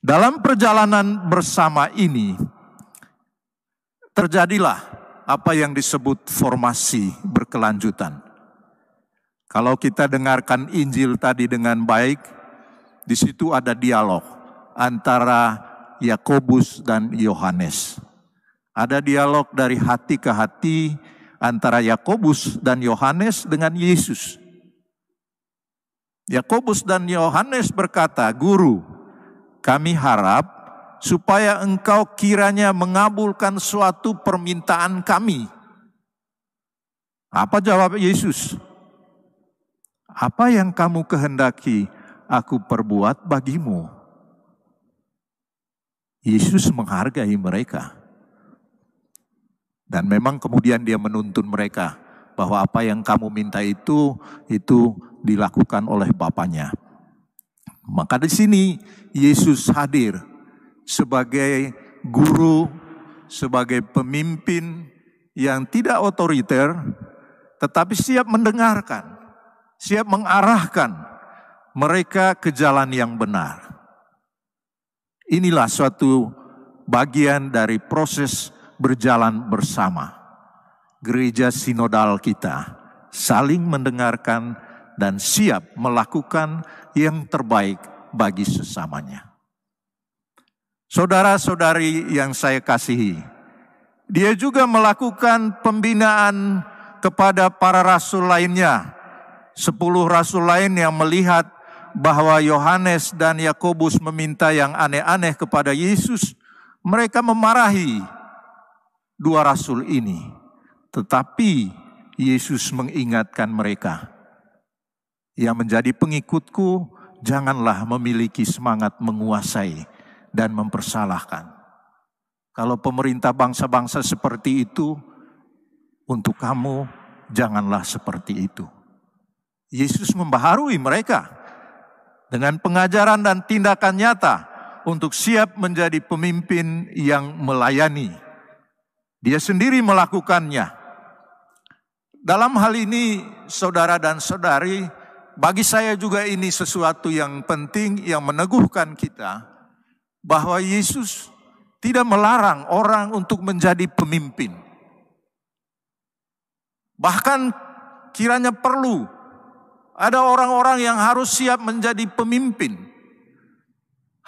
Dalam perjalanan bersama ini, terjadilah apa yang disebut formasi berkelanjutan. Kalau kita dengarkan Injil tadi dengan baik, di situ ada dialog antara Yakobus dan Yohanes. Ada dialog dari hati ke hati antara Yakobus dan Yohanes dengan Yesus. Yakobus dan Yohanes berkata, "Guru, kami harap supaya engkau kiranya mengabulkan suatu permintaan kami. Apa jawab Yesus? Apa yang kamu kehendaki aku perbuat bagimu? Yesus menghargai mereka. Dan memang kemudian dia menuntun mereka bahwa apa yang kamu minta itu itu dilakukan oleh bapaknya. Maka di sini Yesus hadir sebagai guru, sebagai pemimpin yang tidak otoriter, tetapi siap mendengarkan, siap mengarahkan mereka ke jalan yang benar. Inilah suatu bagian dari proses berjalan bersama. Gereja sinodal kita saling mendengarkan dan siap melakukan yang terbaik bagi sesamanya. Saudara-saudari yang saya kasihi, dia juga melakukan pembinaan kepada para rasul lainnya. Sepuluh rasul lain yang melihat bahwa Yohanes dan Yakobus meminta yang aneh-aneh kepada Yesus, mereka memarahi dua rasul ini. Tetapi Yesus mengingatkan mereka, yang menjadi pengikutku janganlah memiliki semangat menguasai dan mempersalahkan. Kalau pemerintah bangsa-bangsa seperti itu, untuk kamu janganlah seperti itu. Yesus membaharui mereka dengan pengajaran dan tindakan nyata untuk siap menjadi pemimpin yang melayani. Dia sendiri melakukannya. Dalam hal ini, saudara dan saudari, bagi saya juga ini sesuatu yang penting yang meneguhkan kita bahwa Yesus tidak melarang orang untuk menjadi pemimpin. Bahkan kiranya perlu ada orang-orang yang harus siap menjadi pemimpin.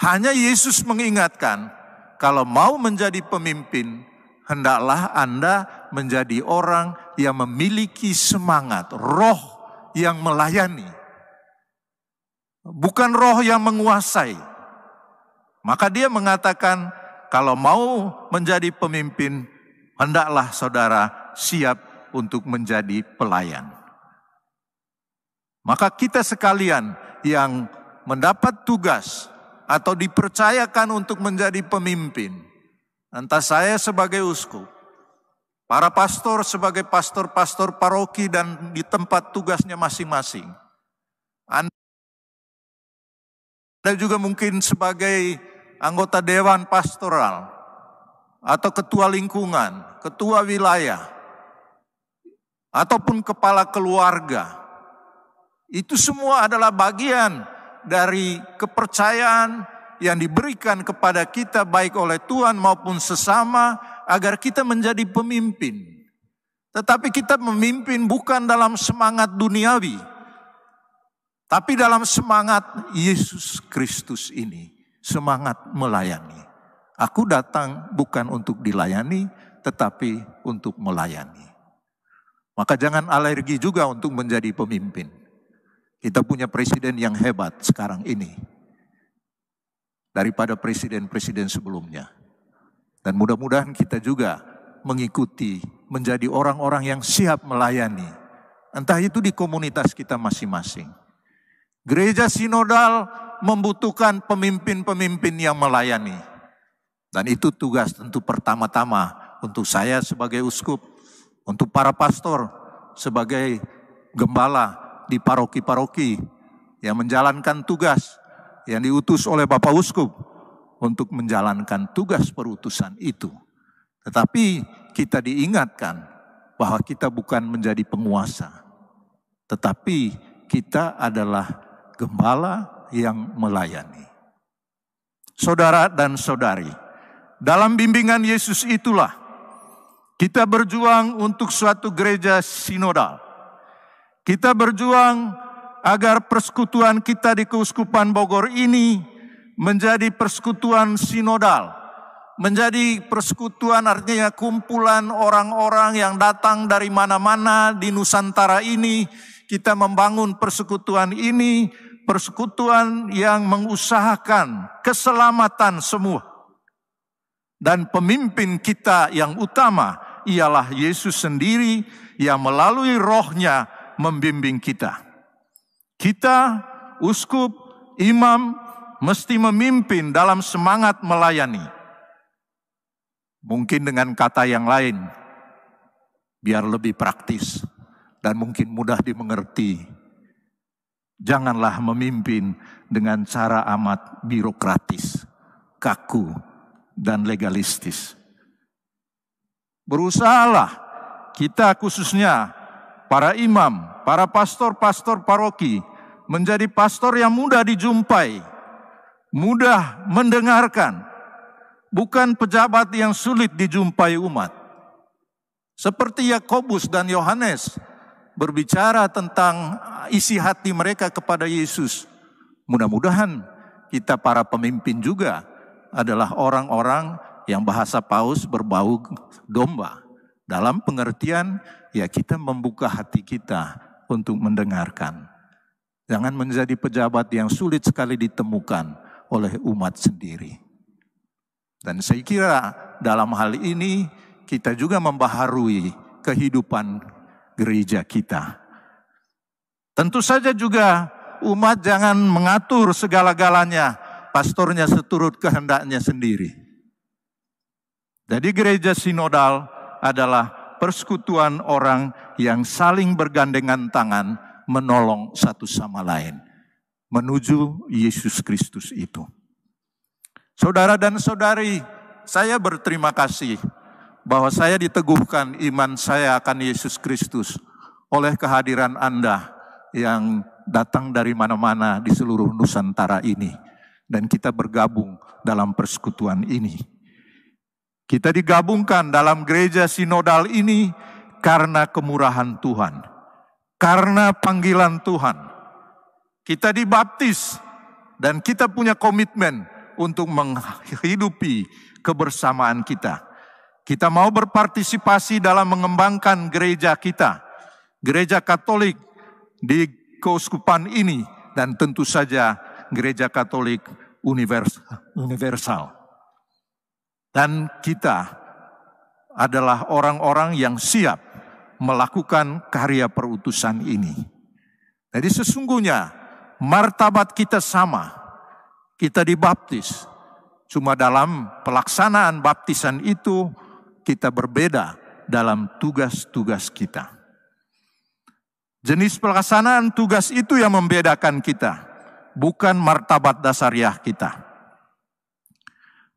Hanya Yesus mengingatkan, kalau mau menjadi pemimpin, hendaklah Anda menjadi orang yang memiliki semangat, roh yang melayani bukan roh yang menguasai. Maka dia mengatakan, kalau mau menjadi pemimpin, hendaklah saudara siap untuk menjadi pelayan. Maka kita sekalian yang mendapat tugas atau dipercayakan untuk menjadi pemimpin, entah saya sebagai uskup, para pastor sebagai pastor-pastor paroki dan di tempat tugasnya masing-masing. Anda dan juga mungkin sebagai anggota dewan pastoral atau ketua lingkungan, ketua wilayah, ataupun kepala keluarga. Itu semua adalah bagian dari kepercayaan yang diberikan kepada kita baik oleh Tuhan maupun sesama agar kita menjadi pemimpin. Tetapi kita memimpin bukan dalam semangat duniawi, tapi dalam semangat Yesus Kristus ini, semangat melayani. Aku datang bukan untuk dilayani, tetapi untuk melayani. Maka jangan alergi juga untuk menjadi pemimpin. Kita punya presiden yang hebat sekarang ini daripada presiden-presiden sebelumnya. Dan mudah-mudahan kita juga mengikuti menjadi orang-orang yang siap melayani. Entah itu di komunitas kita masing-masing Gereja sinodal membutuhkan pemimpin-pemimpin yang melayani. Dan itu tugas tentu pertama-tama untuk saya sebagai uskup, untuk para pastor sebagai gembala di paroki-paroki yang menjalankan tugas yang diutus oleh Bapak Uskup untuk menjalankan tugas perutusan itu. Tetapi kita diingatkan bahwa kita bukan menjadi penguasa, tetapi kita adalah gembala yang melayani. Saudara dan saudari, dalam bimbingan Yesus itulah kita berjuang untuk suatu gereja sinodal. Kita berjuang agar persekutuan kita di Keuskupan Bogor ini menjadi persekutuan sinodal. Menjadi persekutuan artinya kumpulan orang-orang yang datang dari mana-mana di Nusantara ini kita membangun persekutuan ini, persekutuan yang mengusahakan keselamatan semua. Dan pemimpin kita yang utama ialah Yesus sendiri yang melalui rohnya membimbing kita. Kita, uskup, imam, mesti memimpin dalam semangat melayani. Mungkin dengan kata yang lain, biar lebih praktis dan mungkin mudah dimengerti. Janganlah memimpin dengan cara amat birokratis, kaku, dan legalistis. Berusahalah kita khususnya para imam, para pastor-pastor paroki menjadi pastor yang mudah dijumpai, mudah mendengarkan, bukan pejabat yang sulit dijumpai umat. Seperti Yakobus dan Yohanes berbicara tentang isi hati mereka kepada Yesus. Mudah-mudahan kita para pemimpin juga adalah orang-orang yang bahasa paus berbau domba. Dalam pengertian, ya kita membuka hati kita untuk mendengarkan. Jangan menjadi pejabat yang sulit sekali ditemukan oleh umat sendiri. Dan saya kira dalam hal ini kita juga membaharui kehidupan gereja kita. Tentu saja juga umat jangan mengatur segala-galanya, pastornya seturut kehendaknya sendiri. Jadi gereja sinodal adalah persekutuan orang yang saling bergandengan tangan menolong satu sama lain menuju Yesus Kristus itu. Saudara dan saudari, saya berterima kasih bahwa saya diteguhkan iman saya akan Yesus Kristus oleh kehadiran Anda yang datang dari mana-mana di seluruh Nusantara ini. Dan kita bergabung dalam persekutuan ini. Kita digabungkan dalam gereja sinodal ini karena kemurahan Tuhan. Karena panggilan Tuhan. Kita dibaptis dan kita punya komitmen untuk menghidupi kebersamaan kita kita mau berpartisipasi dalam mengembangkan gereja kita, gereja Katolik di keuskupan ini, dan tentu saja gereja Katolik universal. Dan kita adalah orang-orang yang siap melakukan karya perutusan ini. Jadi sesungguhnya martabat kita sama. Kita dibaptis. Cuma dalam pelaksanaan baptisan itu kita berbeda dalam tugas-tugas kita. Jenis pelaksanaan tugas itu yang membedakan kita, bukan martabat dasariah kita.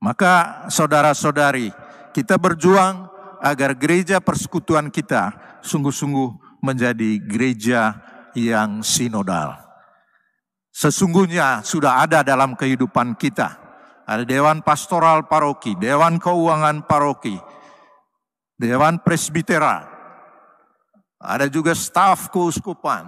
Maka saudara-saudari, kita berjuang agar gereja persekutuan kita sungguh-sungguh menjadi gereja yang sinodal. Sesungguhnya sudah ada dalam kehidupan kita. Ada dewan pastoral paroki, dewan keuangan paroki, Dewan Presbitera, ada juga staf keuskupan,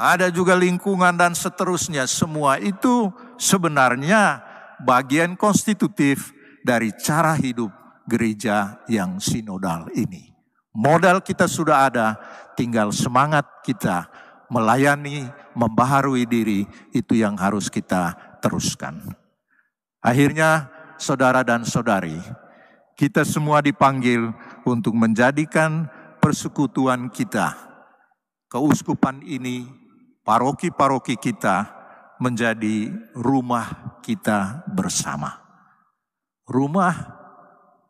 ada juga lingkungan dan seterusnya. Semua itu sebenarnya bagian konstitutif dari cara hidup gereja yang sinodal ini. Modal kita sudah ada, tinggal semangat kita melayani, membaharui diri, itu yang harus kita teruskan. Akhirnya, saudara dan saudari, kita semua dipanggil untuk menjadikan persekutuan kita, keuskupan ini, paroki-paroki kita menjadi rumah kita bersama. Rumah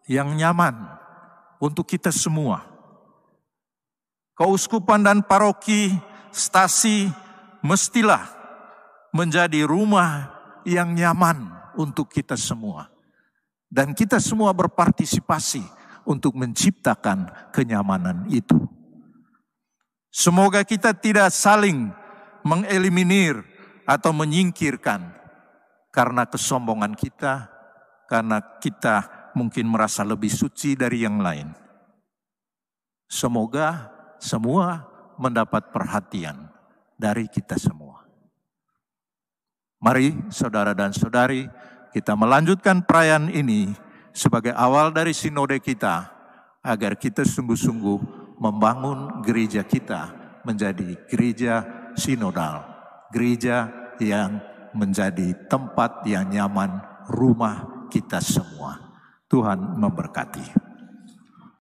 yang nyaman untuk kita semua. Keuskupan dan paroki stasi mestilah menjadi rumah yang nyaman untuk kita semua. Dan kita semua berpartisipasi untuk menciptakan kenyamanan itu. Semoga kita tidak saling mengeliminir atau menyingkirkan karena kesombongan kita, karena kita mungkin merasa lebih suci dari yang lain. Semoga semua mendapat perhatian dari kita semua. Mari saudara dan saudari kita melanjutkan perayaan ini sebagai awal dari sinode kita agar kita sungguh-sungguh membangun gereja kita menjadi gereja sinodal, gereja yang menjadi tempat yang nyaman rumah kita semua. Tuhan memberkati.